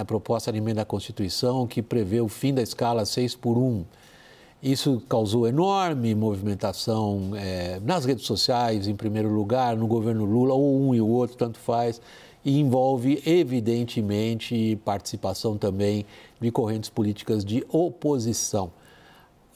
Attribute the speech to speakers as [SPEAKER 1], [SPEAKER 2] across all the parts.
[SPEAKER 1] a proposta de emenda à Constituição que prevê o fim da escala 6 por 1. Isso causou enorme movimentação é, nas redes sociais, em primeiro lugar, no governo Lula, ou um e o outro, tanto faz, e envolve, evidentemente, participação também de correntes políticas de oposição.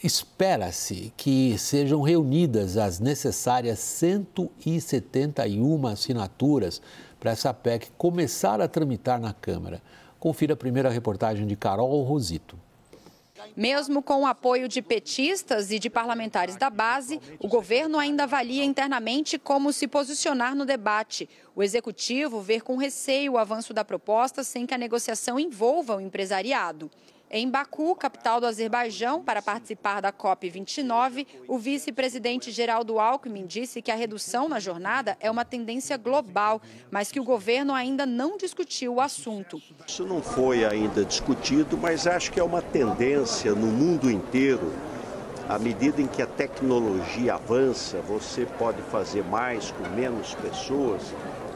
[SPEAKER 1] Espera-se que sejam reunidas as necessárias 171 assinaturas para essa PEC começar a tramitar na Câmara. Confira a primeira reportagem de Carol Rosito.
[SPEAKER 2] Mesmo com o apoio de petistas e de parlamentares da base, o governo ainda avalia internamente como se posicionar no debate. O executivo vê com receio o avanço da proposta sem que a negociação envolva o empresariado. Em Baku, capital do Azerbaijão, para participar da COP29, o vice-presidente Geraldo Alckmin disse que a redução na jornada é uma tendência global, mas que o governo ainda não discutiu o assunto.
[SPEAKER 3] Isso não foi ainda discutido, mas acho que é uma tendência no mundo inteiro. À medida em que a tecnologia avança, você pode fazer mais com menos pessoas,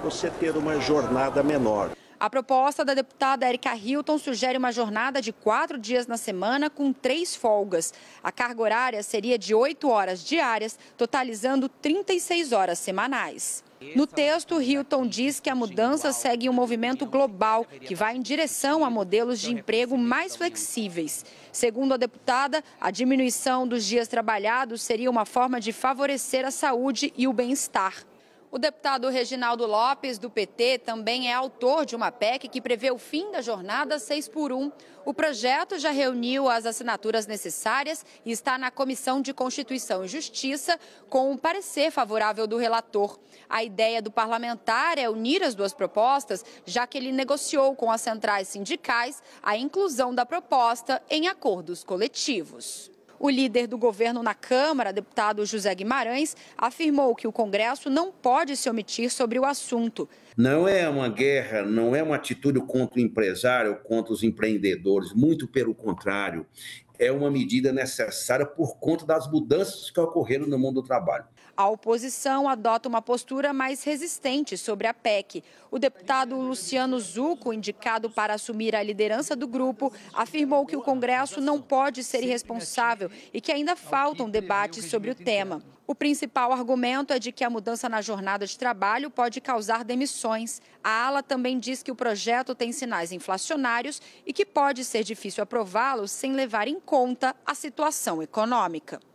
[SPEAKER 3] você ter uma jornada menor.
[SPEAKER 2] A proposta da deputada Erika Hilton sugere uma jornada de quatro dias na semana com três folgas. A carga horária seria de oito horas diárias, totalizando 36 horas semanais. No texto, Hilton diz que a mudança segue um movimento global que vai em direção a modelos de emprego mais flexíveis. Segundo a deputada, a diminuição dos dias trabalhados seria uma forma de favorecer a saúde e o bem-estar. O deputado Reginaldo Lopes, do PT, também é autor de uma PEC que prevê o fim da jornada 6 por 1. O projeto já reuniu as assinaturas necessárias e está na Comissão de Constituição e Justiça, com um parecer favorável do relator. A ideia do parlamentar é unir as duas propostas, já que ele negociou com as centrais sindicais a inclusão da proposta em acordos coletivos. O líder do governo na Câmara, deputado José Guimarães, afirmou que o Congresso não pode se omitir sobre o assunto.
[SPEAKER 3] Não é uma guerra, não é uma atitude contra o empresário, contra os empreendedores, muito pelo contrário é uma medida necessária por conta das mudanças que ocorreram no mundo do trabalho.
[SPEAKER 2] A oposição adota uma postura mais resistente sobre a PEC. O deputado Luciano Zuco, indicado para assumir a liderança do grupo, afirmou que o Congresso não pode ser irresponsável e que ainda faltam debates sobre o tema. O principal argumento é de que a mudança na jornada de trabalho pode causar demissões. A ala também diz que o projeto tem sinais inflacionários e que pode ser difícil aprová-lo sem levar em conta a situação econômica.